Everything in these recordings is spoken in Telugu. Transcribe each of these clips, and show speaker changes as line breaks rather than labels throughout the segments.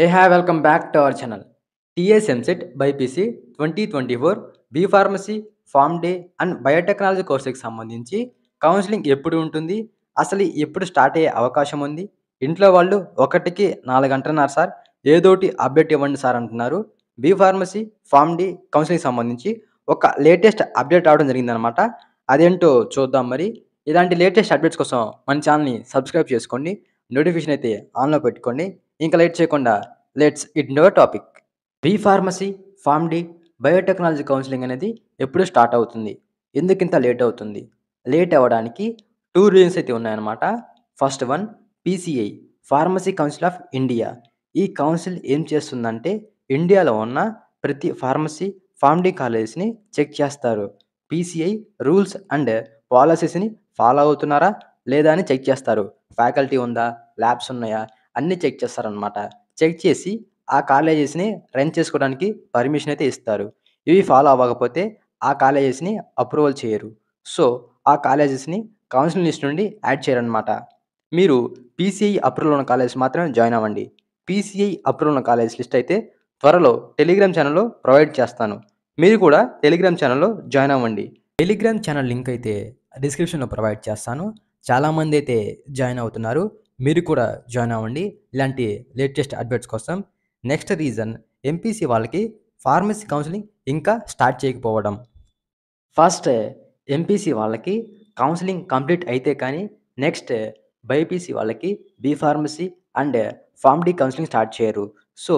A have welcome back to our channel TS సెన్సెట్ BiPC twenty twenty four B pharmacy pharm D and biotechnology కోర్సుకి సంబంధించి కౌన్సిలింగ్ ఎప్పుడు ఉంటుంది అసలు ఎప్పుడు స్టార్ట్ అయ్యే అవకాశం ఉంది ఇంట్లో వాళ్ళు ఒకటికి నాలుగు అంటున్నారు సార్ ఏదోటి అప్డేట్ ఇవ్వండి సార్ అంటున్నారు B pharmacy pharm D counselling సంబంధించి ఒక లేటెస్ట్ అప్డేట్ రావడం జరిగిందనమాట అదేంటో చూద్దాం మరి ఇలాంటి లేటెస్ట్ అప్డేట్స్ కోసం మన ఛానల్ని సబ్స్క్రైబ్ చేసుకోండి నోటిఫికేషన్ అయితే ఆన్లో పెట్టుకోండి ఇంకా లేట్ చేయకుండా లెట్స్ ఇట్ నో topic B pharmacy pharm D biotechnology counselling అనేది ఎప్పుడు స్టార్ట్ అవుతుంది ఎందుకు ఇంత లేట్ అవుతుంది లేట్ అవ్వడానికి టూ రీజన్స్ అయితే ఉన్నాయన్నమాట first one PCI pharmacy council of India ఈ కౌన్సిల్ ఏం చేస్తుందంటే ఇండియాలో ఉన్న ప్రతి ఫార్మసీ ఫార్మ్డీ కాలేజెస్ని చెక్ చేస్తారు పీసీఐ రూల్స్ అండ్ పాలసీస్ని ఫాలో అవుతున్నారా లేదా అని చెక్ చేస్తారు ఫ్యాకల్టీ ఉందా ల్యాబ్స్ ఉన్నాయా అన్నీ చెక్ చేస్తారనమాట చెక్ చేసి ఆ కాలేజెస్ని రన్ చేసుకోవడానికి పర్మిషన్ అయితే ఇస్తారు ఇవి ఫాలో అవ్వకపోతే ఆ కాలేజెస్ని అప్రూవల్ చేయరు సో ఆ కాలేజెస్ని కౌన్సిల్ లిస్ట్ నుండి యాడ్ చేయరనమాట మీరు పీసీఐ అప్రూవల్ ఉన్న కాలేజ్ మాత్రమే జాయిన్ అవ్వండి పీసీఐ అప్రూవల్ ఉన్న కాలేజ్ లిస్ట్ అయితే త్వరలో టెలిగ్రామ్ ఛానల్లో ప్రొవైడ్ చేస్తాను మీరు కూడా టెలిగ్రామ్ ఛానల్లో జాయిన్ అవ్వండి టెలిగ్రామ్ ఛానల్ లింక్ అయితే డిస్క్రిప్షన్లో ప్రొవైడ్ చేస్తాను చాలామంది అయితే జాయిన్ అవుతున్నారు మీరు కూడా జాయిన్ అవ్వండి ఇలాంటి లేటెస్ట్ అప్డేట్స్ కోసం నెక్స్ట్ రీజన్ ఎంపీసీ వాళ్ళకి ఫార్మసీ కౌన్సిలింగ్ ఇంకా స్టార్ట్ చేయకపోవడం ఫస్ట్ ఎంపీసీ వాళ్ళకి కౌన్సిలింగ్ కంప్లీట్ అయితే కానీ నెక్స్ట్ బైపీసీ వాళ్ళకి B pharmacy and pharm D counselling start చేయరు సో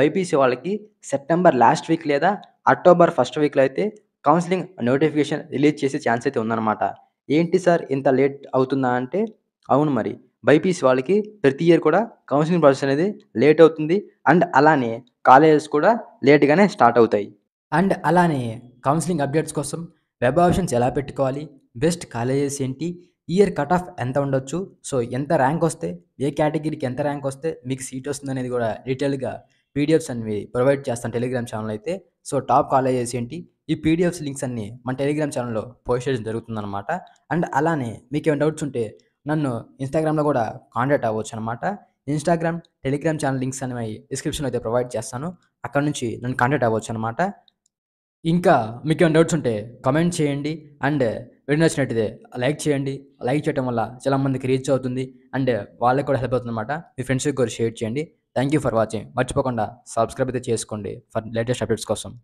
బైపీసీ వాళ్ళకి సెప్టెంబర్ లాస్ట్ వీక్ లేదా అక్టోబర్ ఫస్ట్ వీక్లో అయితే కౌన్సిలింగ్ నోటిఫికేషన్ రిలీజ్ చేసే ఛాన్స్ అయితే ఉందన్నమాట ఏంటి సార్ ఇంత లేట్ అవుతుందా అంటే అవును మరి బైపీసీ వాళ్ళకి ప్రతి ఇయర్ కూడా కౌన్సిలింగ్ ప్రాసెస్ అనేది లేట్ అవుతుంది అండ్ అలానే కాలేజెస్ కూడా లేట్గానే స్టార్ట్ అవుతాయి అండ్ అలానే కౌన్సిలింగ్ అప్డేట్స్ కోసం వెబ్ ఆప్షన్స్ ఎలా పెట్టుకోవాలి బెస్ట్ కాలేజెస్ ఏంటి ఇయర్ కట్ ఆఫ్ ఎంత ఉండొచ్చు సో ఎంత ర్యాంక్ వస్తే ఏ కేటగిరీకి ఎంత ర్యాంక్ వస్తే మీకు సీట్ వస్తుంది అనేది కూడా డీటెయిల్గా పీడిఎఫ్స్ అనేవి ప్రొవైడ్ చేస్తాను టెలిగ్రామ్ ఛానల్ అయితే సో టాప్ కాలేజెస్ ఏంటి ఈ పీడిఎఫ్స్ లింక్స్ అన్నీ మన టెలిగ్రామ్ ఛానల్లో పోస్ట్ చేయడం జరుగుతుందన్నమాట అండ్ అలానే మీకు ఏమైనా డౌట్స్ ఉంటే నన్ను ఇన్స్టాగ్రామ్లో కూడా కాంటాక్ట్ అవ్వచ్చు అనమాట ఇన్స్టాగ్రామ్ టెలిగ్రామ్ ఛానల్ లింక్స్ అనేవి డిస్క్రిప్షన్లో అయితే ప్రొవైడ్ చేస్తాను అక్కడ నుంచి నన్ను కాంటాక్ట్ అవ్వచ్చు అనమాట ఇంకా మీకు ఏమైనా డౌట్స్ ఉంటే కమెంట్ చేయండి అండ్ వీడియో నచ్చినట్టుదే లైక్ చేయండి లైక్ చేయడం వల్ల చాలా మందికి రీచ్ అవుతుంది అండ్ వాళ్ళకి కూడా హెల్ప్ అవుతుంది అనమాట మీ ఫ్రెండ్స్కి కూడా షేర్ చేయండి థ్యాంక్ యూ ఫర్ వాచింగ్ మర్చిపోకుండా సబ్స్క్రైబ్ అయితే చేసుకోండి ఫర్ లేటెస్ట్ అప్డేట్స్ కోసం